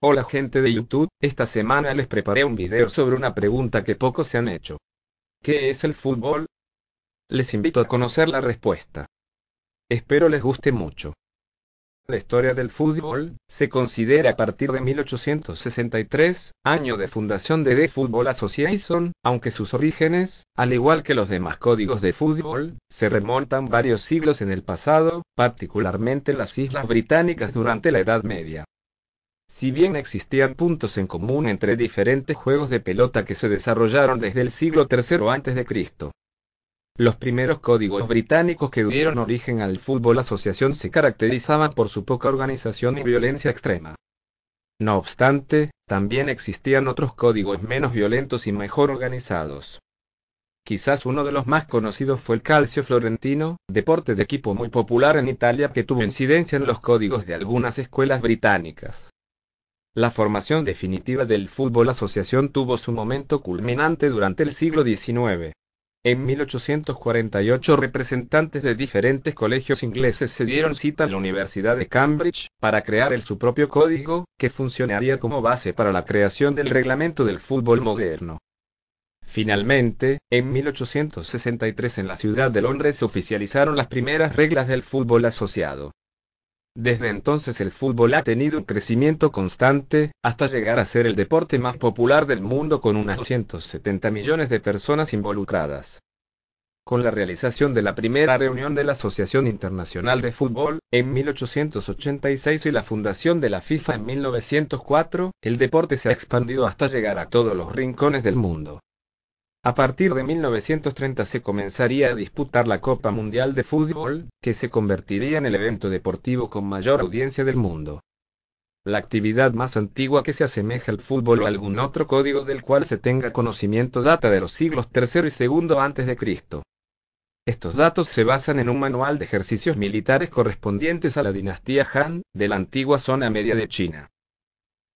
Hola gente de YouTube, esta semana les preparé un video sobre una pregunta que pocos se han hecho. ¿Qué es el fútbol? Les invito a conocer la respuesta. Espero les guste mucho. La historia del fútbol se considera a partir de 1863, año de fundación de The Football Association, aunque sus orígenes, al igual que los demás códigos de fútbol, se remontan varios siglos en el pasado, particularmente en las islas británicas durante la Edad Media. Si bien existían puntos en común entre diferentes juegos de pelota que se desarrollaron desde el siglo III a.C. Los primeros códigos británicos que dieron origen al fútbol asociación se caracterizaban por su poca organización y violencia extrema. No obstante, también existían otros códigos menos violentos y mejor organizados. Quizás uno de los más conocidos fue el calcio florentino, deporte de equipo muy popular en Italia que tuvo incidencia en los códigos de algunas escuelas británicas. La formación definitiva del fútbol asociación tuvo su momento culminante durante el siglo XIX. En 1848 representantes de diferentes colegios ingleses se dieron cita a la Universidad de Cambridge para crear el su propio código, que funcionaría como base para la creación del reglamento del fútbol moderno. Finalmente, en 1863 en la ciudad de Londres se oficializaron las primeras reglas del fútbol asociado. Desde entonces el fútbol ha tenido un crecimiento constante, hasta llegar a ser el deporte más popular del mundo con unas 270 millones de personas involucradas. Con la realización de la primera reunión de la Asociación Internacional de Fútbol, en 1886 y la fundación de la FIFA en 1904, el deporte se ha expandido hasta llegar a todos los rincones del mundo. A partir de 1930 se comenzaría a disputar la Copa Mundial de Fútbol, que se convertiría en el evento deportivo con mayor audiencia del mundo. La actividad más antigua que se asemeja al fútbol o algún otro código del cual se tenga conocimiento data de los siglos III y II a.C. Estos datos se basan en un manual de ejercicios militares correspondientes a la dinastía Han, de la antigua zona media de China.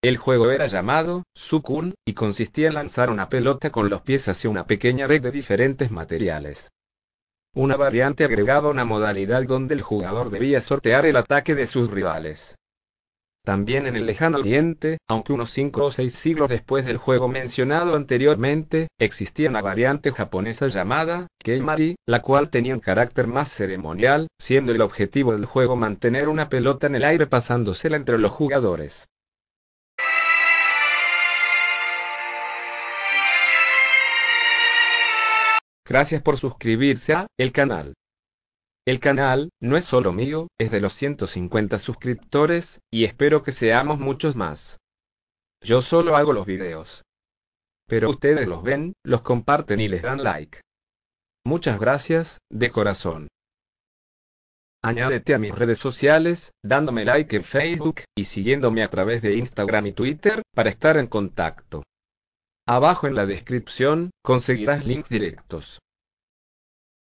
El juego era llamado Sukun, y consistía en lanzar una pelota con los pies hacia una pequeña red de diferentes materiales. Una variante agregaba una modalidad donde el jugador debía sortear el ataque de sus rivales. También en el lejano oriente, aunque unos 5 o 6 siglos después del juego mencionado anteriormente, existía una variante japonesa llamada Keimari, la cual tenía un carácter más ceremonial, siendo el objetivo del juego mantener una pelota en el aire pasándosela entre los jugadores. Gracias por suscribirse a el canal. El canal, no es solo mío, es de los 150 suscriptores, y espero que seamos muchos más. Yo solo hago los videos. Pero ustedes los ven, los comparten y les dan like. Muchas gracias, de corazón. Añádete a mis redes sociales, dándome like en Facebook, y siguiéndome a través de Instagram y Twitter, para estar en contacto. Abajo en la descripción, conseguirás links directos.